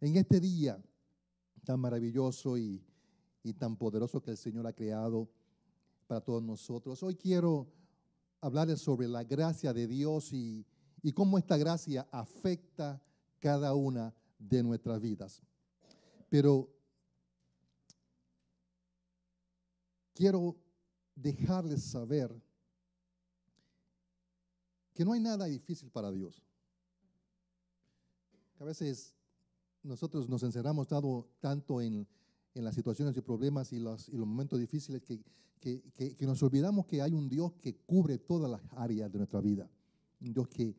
en este día tan maravilloso y, tan poderoso que el Señor ha creado para todos nosotros. Hoy quiero hablarles sobre la gracia de Dios y, cómo esta gracia afecta cada una de nuestras vidas. Pero quiero dejarles saber que no hay nada difícil para Dios. a veces nosotros nos encerramos tanto en, las situaciones y problemas y los, momentos difíciles que, que, nos olvidamos que hay un Dios que cubre todas las áreas de nuestra vida. Un Dios que,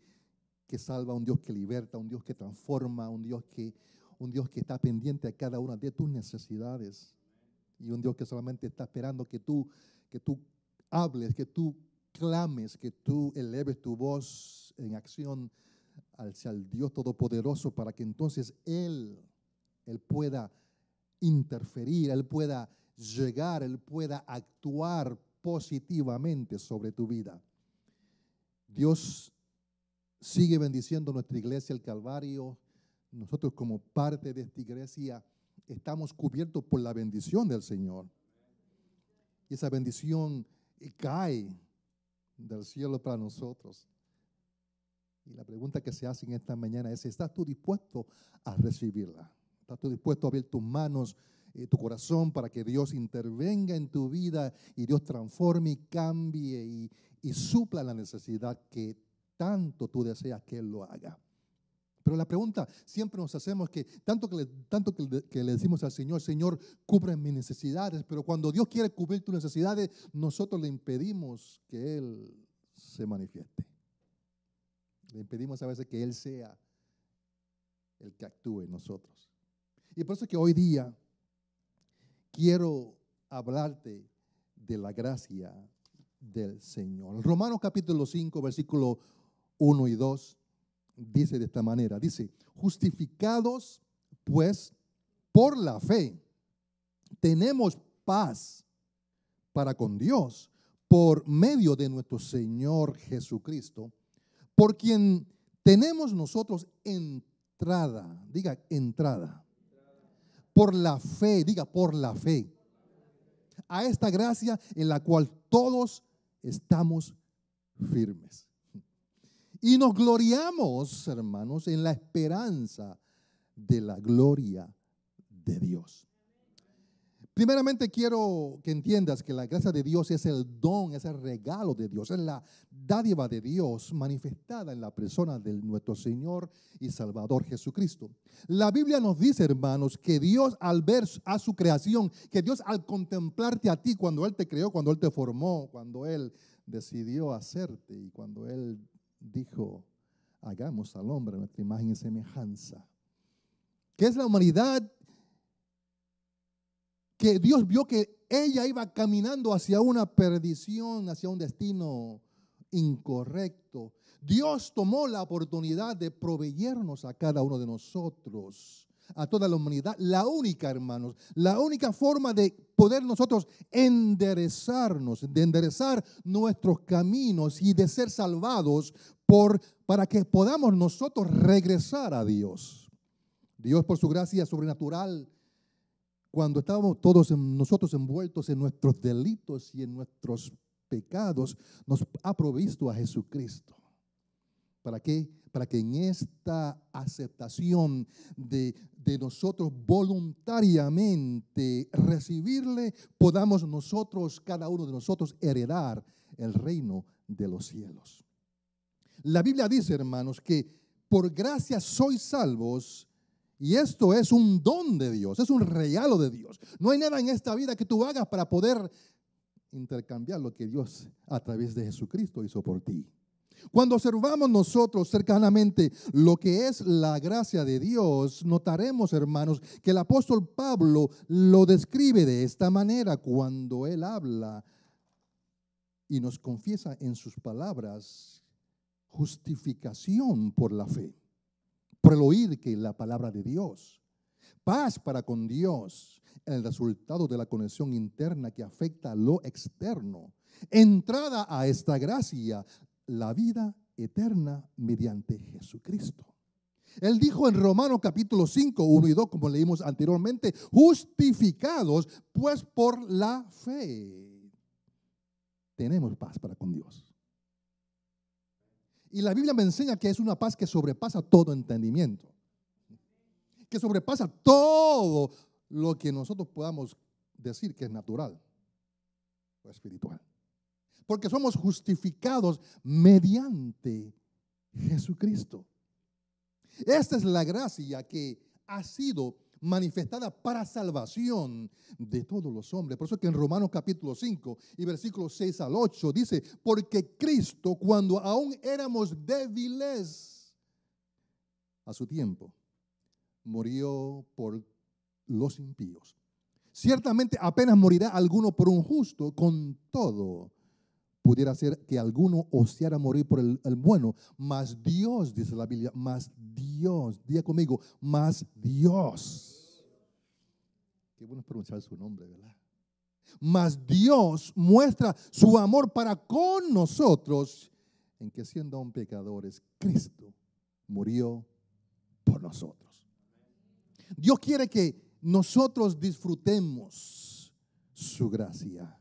que salva, un Dios que liberta, un Dios que transforma, un Dios que, un Dios que está pendiente a cada una de tus necesidades. Y un Dios que solamente está esperando que tú, que tú hables, que tú clames, que tú eleves tu voz en acción al Dios Todopoderoso para que entonces Él, Él pueda interferir, Él pueda llegar, Él pueda actuar positivamente sobre tu vida. Dios sigue bendiciendo nuestra iglesia, el Calvario. Nosotros como parte de esta iglesia estamos cubiertos por la bendición del Señor. Y esa bendición eh, cae del cielo para nosotros. Y la pregunta que se hace en esta mañana es, ¿estás tú dispuesto a recibirla? ¿Estás tú dispuesto a abrir tus manos, eh, tu corazón, para que Dios intervenga en tu vida y Dios transforme y cambie y, supla la necesidad que tanto tú deseas que Él lo haga? Pero la pregunta siempre nos hacemos que tanto que tanto que le decimos al Señor, Señor, cubre mis necesidades, pero cuando Dios quiere cubrir tus necesidades, nosotros le impedimos que Él se manifieste. Le pedimos a veces que Él sea el que actúe en nosotros. Y por eso que hoy día quiero hablarte de la gracia del Señor. Romanos capítulo 5, versículo 1 y 2 dice de esta manera, dice, justificados pues por la fe, tenemos paz para con Dios por medio de nuestro Señor Jesucristo, por quien tenemos nosotros entrada, diga entrada, por la fe, diga por la fe, a esta gracia en la cual todos estamos firmes. Y nos gloriamos, hermanos, en la esperanza de la gloria de Dios. Primeramente quiero que entiendas que la gracia de Dios es el don, es el regalo de Dios, es la dádiva de Dios manifestada en la persona de nuestro Señor y Salvador Jesucristo. La Biblia nos dice, hermanos, que Dios al ver a su creación, que Dios al contemplarte a ti cuando Él te creó, cuando Él te formó, cuando Él decidió hacerte y cuando Él dijo, hagamos al hombre nuestra imagen y semejanza. ¿Qué es la humanidad? que Dios vio que ella iba caminando hacia una perdición, hacia un destino incorrecto. Dios tomó la oportunidad de proveernos a cada uno de nosotros, a toda la humanidad, la única, hermanos, la única forma de poder nosotros enderezarnos, de enderezar nuestros caminos y de ser salvados por, para que podamos nosotros regresar a Dios. Dios por su gracia sobrenatural cuando estábamos todos nosotros envueltos en nuestros delitos y en nuestros pecados, nos ha provisto a Jesucristo. ¿Para qué? Para que en esta aceptación de, de nosotros voluntariamente recibirle, podamos nosotros, cada uno de nosotros, heredar el reino de los cielos. La Biblia dice, hermanos, que por gracia sois salvos y esto es un don de Dios, es un regalo de Dios. No hay nada en esta vida que tú hagas para poder intercambiar lo que Dios a través de Jesucristo hizo por ti. Cuando observamos nosotros cercanamente lo que es la gracia de Dios, notaremos, hermanos, que el apóstol Pablo lo describe de esta manera cuando él habla y nos confiesa en sus palabras justificación por la fe por el oír que la palabra de Dios. Paz para con Dios, el resultado de la conexión interna que afecta a lo externo. Entrada a esta gracia, la vida eterna mediante Jesucristo. Él dijo en Romanos capítulo 5, 1 y 2, como leímos anteriormente, justificados pues por la fe. Tenemos paz para con Dios. Y la Biblia me enseña que es una paz que sobrepasa todo entendimiento. Que sobrepasa todo lo que nosotros podamos decir que es natural o espiritual. Porque somos justificados mediante Jesucristo. Esta es la gracia que ha sido manifestada para salvación de todos los hombres. Por eso es que en Romanos capítulo 5 y versículo 6 al 8 dice, porque Cristo cuando aún éramos débiles a su tiempo, murió por los impíos. Ciertamente apenas morirá alguno por un justo, con todo pudiera ser que alguno oseara morir por el, bueno. Mas Dios, dice la Biblia, más Dios, diga conmigo, más Dios. Qué bueno es pronunciar su nombre, ¿verdad? Mas Dios muestra su amor para con nosotros en que siendo aún pecadores, Cristo murió por nosotros. Dios quiere que nosotros disfrutemos su gracia.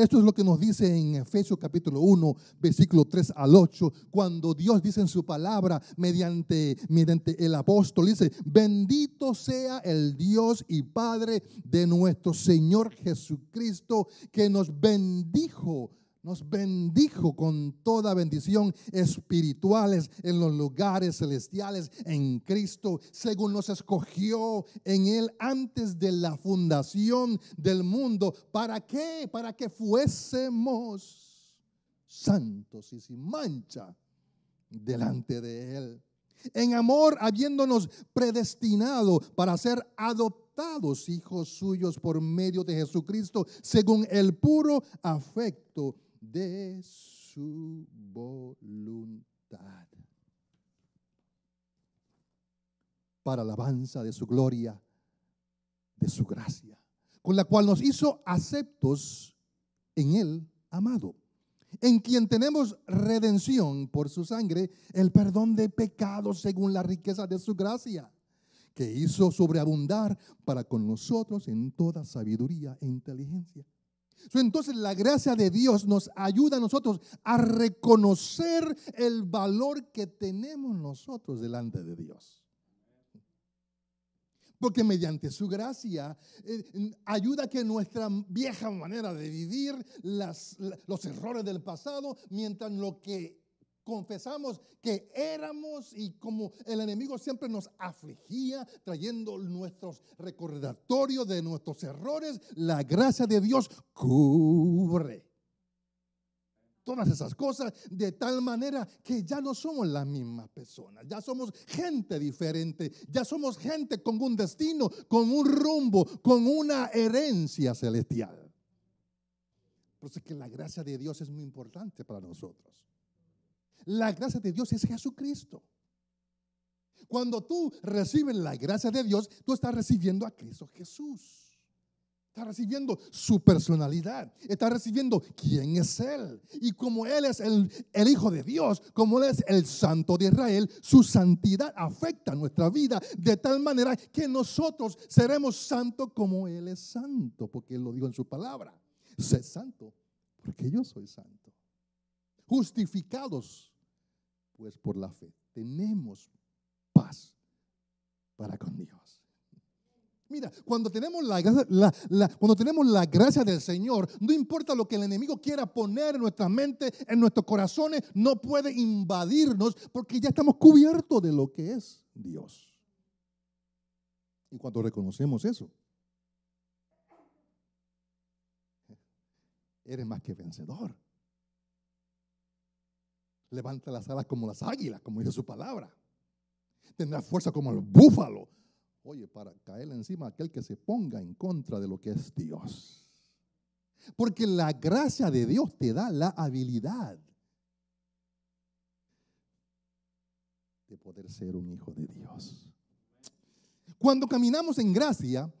Esto es lo que nos dice en Efesios capítulo 1, versículo 3 al 8, cuando Dios dice en su palabra mediante, mediante el apóstol, dice, bendito sea el Dios y Padre de nuestro Señor Jesucristo, que nos bendijo nos bendijo con toda bendición espirituales en los lugares celestiales en Cristo, según nos escogió en Él antes de la fundación del mundo. ¿Para qué? Para que fuésemos santos y sin mancha delante de Él. En amor, habiéndonos predestinado para ser adoptados hijos suyos por medio de Jesucristo, según el puro afecto de su voluntad. Para alabanza de su gloria, de su gracia, con la cual nos hizo aceptos en Él, amado, en quien tenemos redención por su sangre, el perdón de pecados según la riqueza de su gracia, que hizo sobreabundar para con nosotros en toda sabiduría e inteligencia entonces la gracia de Dios nos ayuda a nosotros a reconocer el valor que tenemos nosotros delante de Dios. Porque mediante su gracia eh, ayuda a que nuestra vieja manera de vivir, las, los errores del pasado, mientras lo que Confesamos que éramos y como el enemigo siempre nos afligía trayendo nuestros recordatorios de nuestros errores, la gracia de Dios cubre todas esas cosas de tal manera que ya no somos la misma persona ya somos gente diferente, ya somos gente con un destino, con un rumbo, con una herencia celestial. Por eso es que la gracia de Dios es muy importante para nosotros. La gracia de Dios es Jesucristo. Cuando tú recibes la gracia de Dios, tú estás recibiendo a Cristo Jesús. Estás recibiendo su personalidad. Estás recibiendo quién es Él. Y como Él es el, Hijo de Dios, como Él es el Santo de Israel, su santidad afecta nuestra vida de tal manera que nosotros seremos santos como Él es santo, porque Él lo dijo en su palabra. Sé santo, porque yo soy santo. Justificados pues por la fe tenemos paz para con Dios. Mira, cuando tenemos la, cuando tenemos la gracia del Señor, no importa lo que el enemigo quiera poner en nuestra mente, en nuestros corazones, no puede invadirnos porque ya estamos cubiertos de lo que es Dios. Y cuando reconocemos eso, eres más que vencedor levanta las alas como las águilas, como dice su palabra. Tendrá fuerza como el búfalo. Oye, para caer encima aquel que se ponga en contra de lo que es Dios. Porque la gracia de Dios te da la habilidad de poder ser un hijo de Dios. Cuando caminamos en gracia,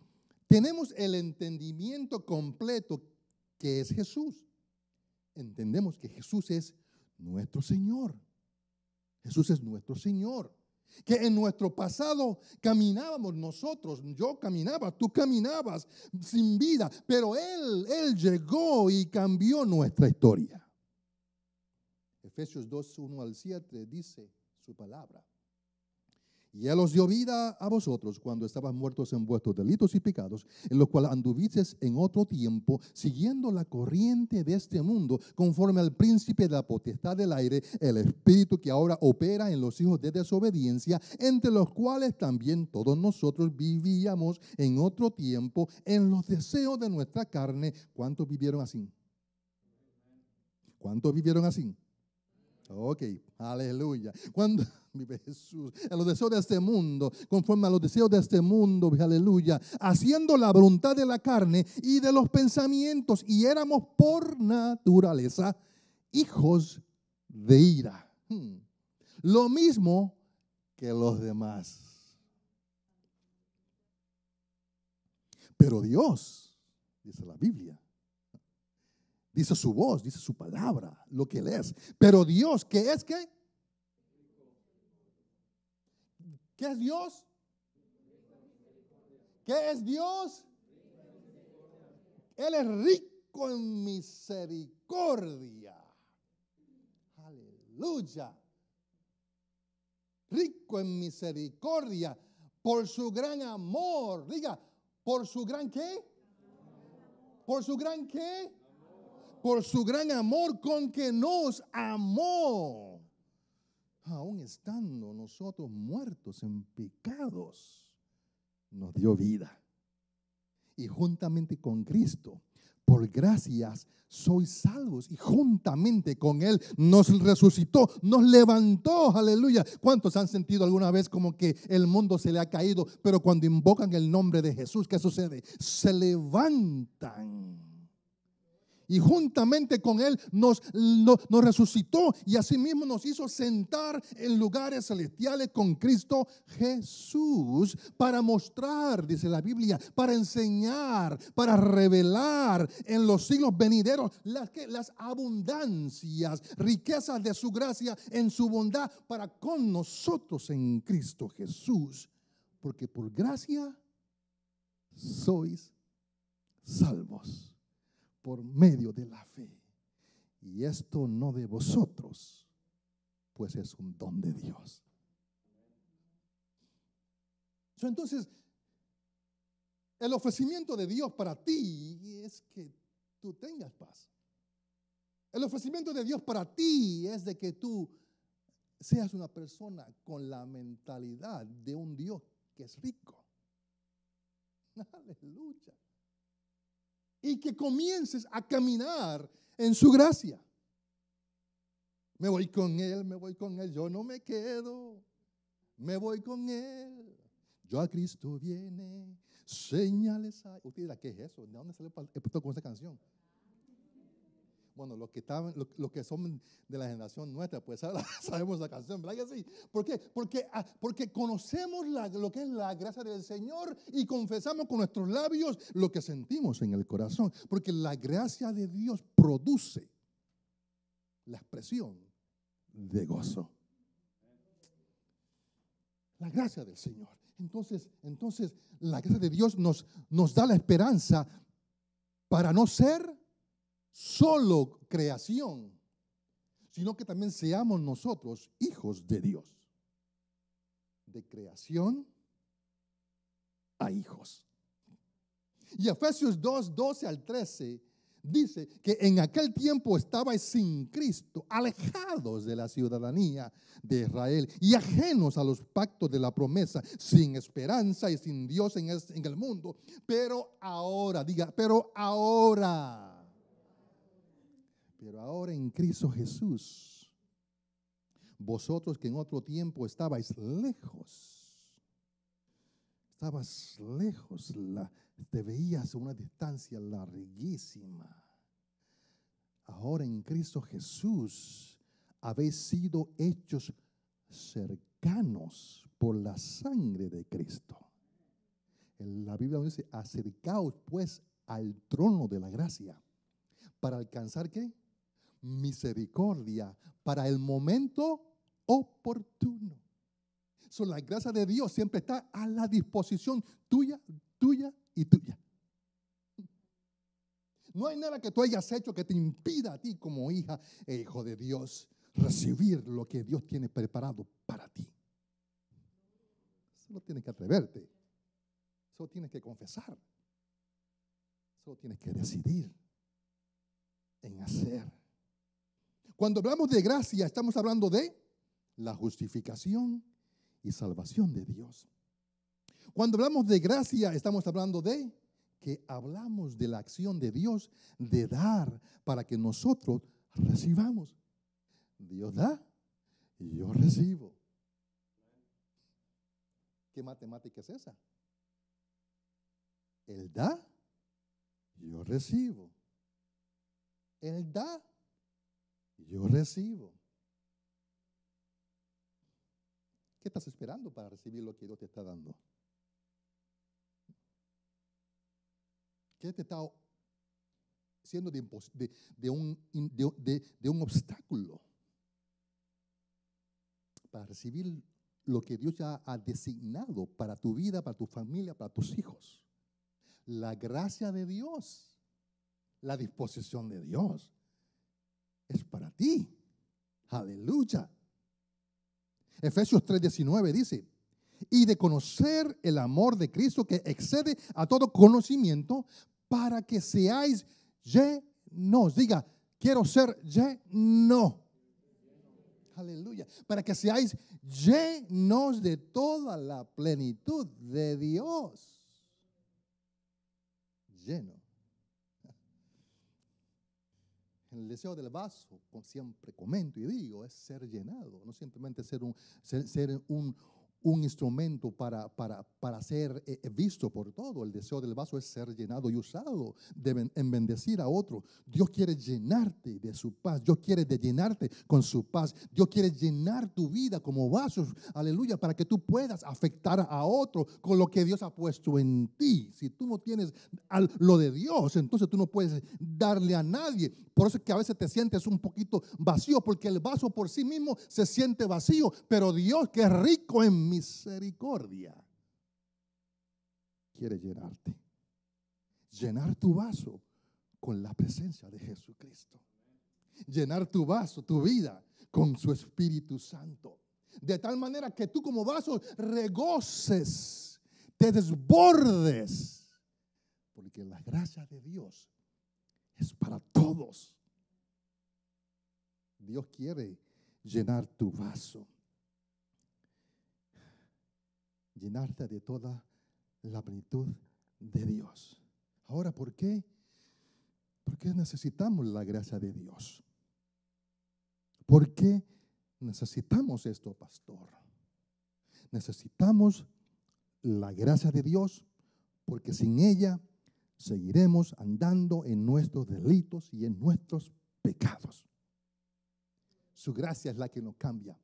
tenemos el entendimiento completo que es Jesús. Entendemos que Jesús es nuestro Señor. Jesús es nuestro Señor. Que en nuestro pasado caminábamos nosotros, yo caminaba, tú caminabas sin vida, pero Él, Él llegó y cambió nuestra historia. Efesios 2:1 al 7 dice su palabra. Y Él os dio vida a vosotros cuando estabas muertos en vuestros delitos y pecados, en los cuales anduvisteis en otro tiempo, siguiendo la corriente de este mundo, conforme al príncipe de la potestad del aire, el espíritu que ahora opera en los hijos de desobediencia, entre los cuales también todos nosotros vivíamos en otro tiempo, en los deseos de nuestra carne. ¿Cuántos vivieron así? ¿Cuántos vivieron así? Ok, aleluya. Cuando. Jesús, a los deseos de este mundo, conforme a los deseos de este mundo, aleluya, haciendo la voluntad de la carne y de los pensamientos, y éramos por naturaleza hijos de ira. Hmm. Lo mismo que los demás. Pero Dios, dice la Biblia, dice su voz, dice su palabra, lo que Él es. Pero Dios, ¿qué es que ¿Qué es Dios? ¿Qué es Dios? Él es rico en misericordia. Aleluya. Rico en misericordia. Por su gran amor. Diga, por su gran qué? Por su gran qué? Por su gran amor con que nos amó aún estando nosotros muertos en pecados, nos dio vida. Y juntamente con Cristo, por gracias, sois salvos. Y juntamente con Él nos resucitó, nos levantó. Aleluya. ¿Cuántos han sentido alguna vez como que el mundo se le ha caído? Pero cuando invocan el nombre de Jesús, ¿qué sucede? Se levantan y juntamente con Él nos, resucitó y asimismo nos hizo sentar en lugares celestiales con Cristo Jesús para mostrar, dice la Biblia, para enseñar, para revelar en los siglos venideros las abundancias, riquezas de su gracia en su bondad para con nosotros en Cristo Jesús. Porque por gracia sois salvos por medio de la fe. Y esto no de vosotros, pues es un don de Dios. Entonces, el ofrecimiento de Dios para ti es que tú tengas paz. El ofrecimiento de Dios para ti es de que tú seas una persona con la mentalidad de un Dios que es rico. Aleluya y que comiences a caminar en su gracia. Me voy con Él, me voy con Él, yo no me quedo, me voy con Él. Yo a Cristo viene, señales hay. Usted ¿qué es eso? ¿De dónde sale el con esa canción? Bueno, los que, estaban, que son de la generación nuestra, pues sabemos la canción, ¿verdad y ¿Por qué? Porque, ah, porque conocemos lo que es la gracia del Señor y confesamos con nuestros labios lo que sentimos en el corazón. Porque la gracia de Dios produce la expresión de gozo. La gracia del Señor. Entonces, entonces la gracia de Dios nos, nos da la esperanza para no ser solo creación, sino que también seamos nosotros hijos de Dios. De creación a hijos. Y Efesios 2, 12 al 13 dice que en aquel tiempo estabais sin Cristo, alejados de la ciudadanía de Israel y ajenos a los pactos de la promesa, sin esperanza y sin Dios en el mundo. Pero ahora, diga, pero ahora pero ahora en Cristo Jesús, vosotros que en otro tiempo estabais lejos, estabas lejos, te veías a una distancia larguísima. Ahora en Cristo Jesús habéis sido hechos cercanos por la sangre de Cristo. En la Biblia dice, acercaos pues al trono de la gracia para alcanzar qué? misericordia para el momento oportuno. Son la gracia de Dios siempre está a la disposición tuya, tuya y tuya. No hay nada que tú hayas hecho que te impida a ti como hija e hijo de Dios recibir lo que Dios tiene preparado para ti. Solo tienes que atreverte. Solo tienes que confesar. Solo tienes que decidir en hacer. Cuando hablamos de gracia, estamos hablando de la justificación y salvación de Dios. Cuando hablamos de gracia, estamos hablando de que hablamos de la acción de Dios de dar para que nosotros recibamos. Dios da y yo recibo. ¿Qué matemática es esa? Él da, yo recibo. Él da, yo recibo. ¿Qué estás esperando para recibir lo que Dios te está dando? ¿Qué te está siendo un, de, un, obstáculo para recibir lo que Dios ya ha designado para tu vida, para tu familia, para tus hijos? La gracia de Dios, la disposición de Dios es para ti. Aleluya. Efesios 3:19 dice, y de conocer el amor de Cristo que excede a todo conocimiento para que seáis llenos. Diga, quiero ser lleno. Aleluya. Para que seáis llenos de toda la plenitud de Dios. Lleno. el deseo del vaso, siempre comento y digo, es ser llenado, no simplemente ser un, ser un, un instrumento para, para, para ser eh, eh, visto por todo. El deseo del vaso es ser llenado y usado en bendecir a otro. Dios quiere llenarte de su paz. Dios quiere de llenarte con su paz. Dios quiere llenar tu vida como vasos, aleluya, para que tú puedas afectar a otro con lo que Dios ha puesto en ti. Si tú no tienes lo de Dios, entonces tú no puedes darle a nadie. Por eso es que a veces te sientes un poquito vacío, porque el vaso por sí mismo se siente vacío, pero Dios que es rico en misericordia quiere llenarte. Llenar tu vaso con la presencia de Jesucristo. Llenar tu vaso, tu vida, con su Espíritu Santo. De tal manera que tú como vaso regoces, te desbordes. Porque la gracia de Dios es para todos. Dios quiere llenar tu vaso llenarte de toda la plenitud de Dios. Ahora, ¿por qué? Porque necesitamos la gracia de Dios. ¿Por qué necesitamos esto, pastor? Necesitamos la gracia de Dios porque sin ella seguiremos andando en nuestros delitos y en nuestros pecados. Su gracia es la que nos cambia.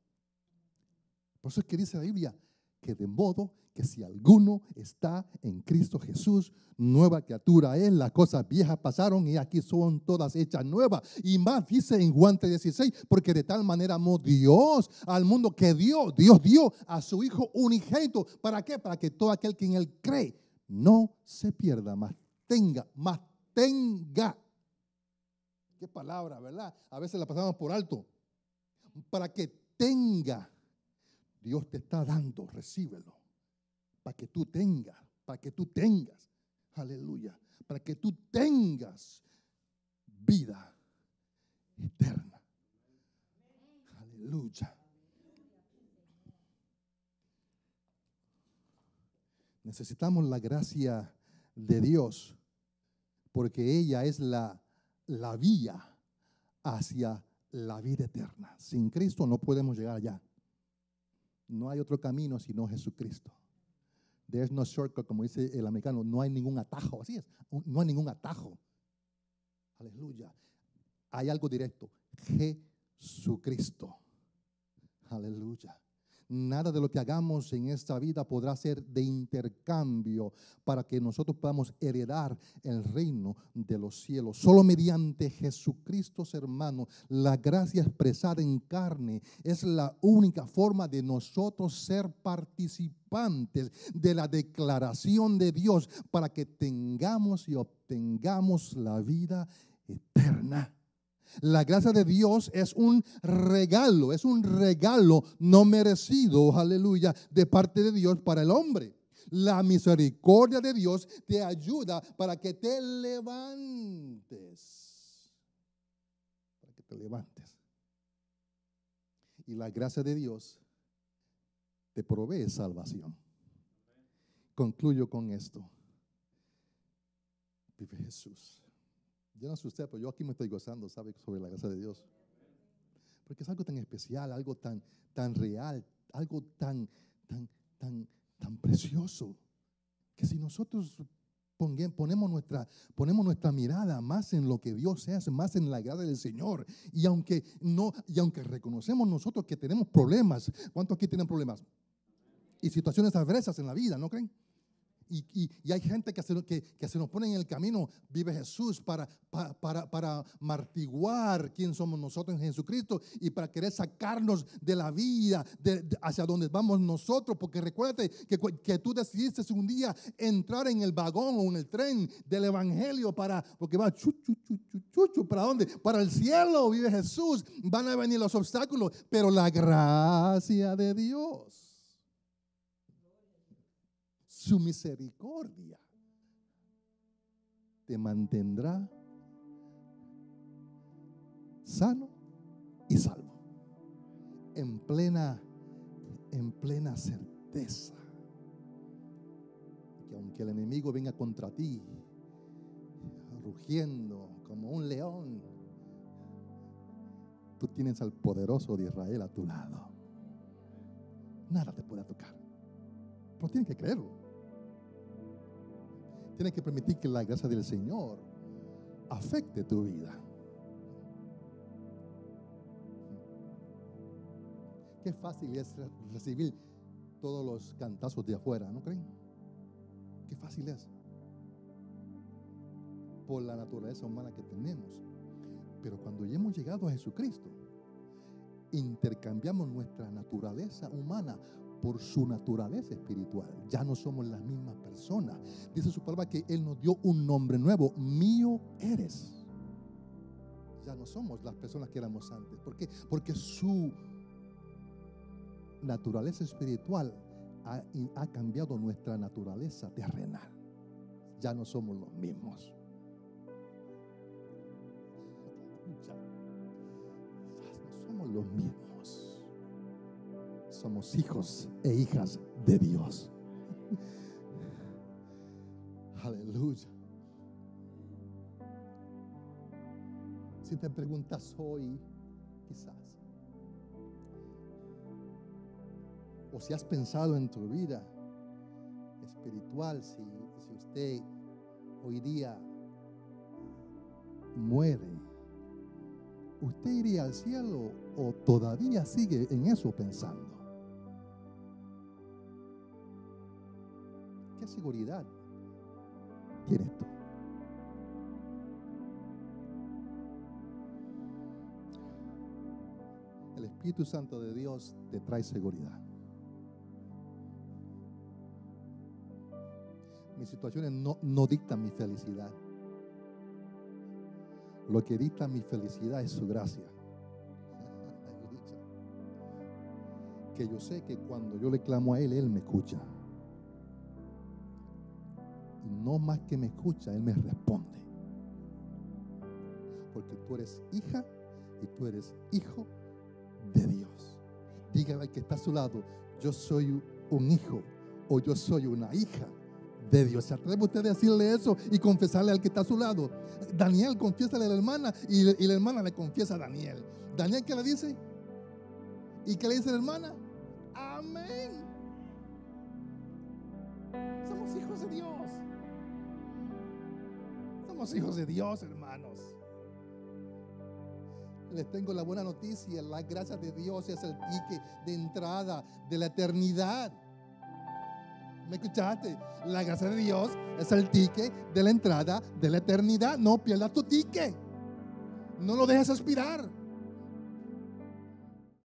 Por eso es que dice la Biblia, que de modo que si alguno está en Cristo Jesús, nueva criatura es, las cosas viejas pasaron y aquí son todas hechas nuevas. Y más dice en Juan 3:16, porque de tal manera amó Dios al mundo que dio, Dios dio a su Hijo unigénito. ¿Para qué? Para que todo aquel que en él cree no se pierda, más tenga, más tenga. Qué palabra, ¿verdad? A veces la pasamos por alto. Para que tenga Dios te está dando, recíbelo, para que tú tengas, para que tú tengas, aleluya, para que tú tengas vida eterna. Aleluya. Necesitamos la gracia de Dios porque ella es la, la vía hacia la vida eterna. Sin Cristo no podemos llegar allá. No hay otro camino sino Jesucristo. There's no shortcut, como dice el americano, no hay ningún atajo, así es, no hay ningún atajo. Aleluya. Hay algo directo, Jesucristo. Aleluya. Nada de lo que hagamos en esta vida podrá ser de intercambio para que nosotros podamos heredar el reino de los cielos. Solo mediante Jesucristo, hermano, la gracia expresada en carne es la única forma de nosotros ser participantes de la declaración de Dios para que tengamos y obtengamos la vida eterna. La gracia de Dios es un regalo, es un regalo no merecido, aleluya, de parte de Dios para el hombre. La misericordia de Dios te ayuda para que te levantes. Para que te levantes. Y la gracia de Dios te provee salvación. Concluyo con esto. Vive Jesús. Yo no sé usted, pero yo aquí me estoy gozando, ¿sabe? Sobre la gracia de Dios. Porque es algo tan especial, algo tan, tan real, algo tan, tan, tan, tan precioso. Que si nosotros ponemos nuestra, ponemos nuestra mirada más en lo que Dios hace, más en la gracia del Señor. Y aunque no, y aunque reconocemos nosotros que tenemos problemas, ¿cuántos aquí tienen problemas? Y situaciones adversas en la vida, ¿no creen? Y, y, hay gente que se, que, se nos pone en el camino, vive Jesús, para, para, para, martiguar quién somos nosotros en Jesucristo y para querer sacarnos de la vida, de, hacia donde vamos nosotros. Porque recuérdate que, que, tú decidiste un día entrar en el vagón o en el tren del Evangelio para, porque va chuchu, chuchu, chuchu, ¿para dónde? Para el cielo vive Jesús. Van a venir los obstáculos, pero la gracia de Dios su misericordia te mantendrá sano y salvo. En plena, en plena certeza. Que aunque el enemigo venga contra ti, rugiendo como un león, tú tienes al poderoso de Israel a tu lado. Nada te puede tocar. Pero tienes que creerlo. Tienes que permitir que la gracia del Señor afecte tu vida. Qué fácil es recibir todos los cantazos de afuera, ¿no creen? Qué fácil es. Por la naturaleza humana que tenemos. Pero cuando ya hemos llegado a Jesucristo, intercambiamos nuestra naturaleza humana por su naturaleza espiritual. Ya no somos las mismas personas. Dice su palabra que Él nos dio un nombre nuevo. Mío eres. Ya no somos las personas que éramos antes. ¿Por qué? Porque su naturaleza espiritual ha, cambiado nuestra naturaleza terrenal. Ya no somos los mismos. no somos los mismos somos hijos e hijas de Dios. Aleluya. Si te preguntas hoy, quizás, o si has pensado en tu vida espiritual, si, usted hoy día muere, ¿usted iría al cielo o todavía sigue en eso pensando? seguridad tienes tú? El Espíritu Santo de Dios te trae seguridad. Mis situaciones no, no dictan mi felicidad. Lo que dicta mi felicidad es su gracia. que yo sé que cuando yo le clamo a Él, Él me escucha no más que me escucha, Él me responde. Porque tú eres hija y tú eres hijo de Dios. Dígale al que está a su lado, yo soy un hijo o yo soy una hija de Dios. ¿Se atreve usted a decirle eso y confesarle al que está a su lado? Daniel, confiésale a la hermana y, y la hermana le confiesa a Daniel. ¿Daniel qué le dice? ¿Y qué le dice la hermana? Amén. Somos hijos de Dios hijos de Dios, hermanos. Les tengo la buena noticia, la gracia de Dios es el tique de entrada de la eternidad. ¿Me escuchaste? La gracia de Dios es el tique de la entrada de la eternidad. No pierdas tu tique. No lo dejes aspirar.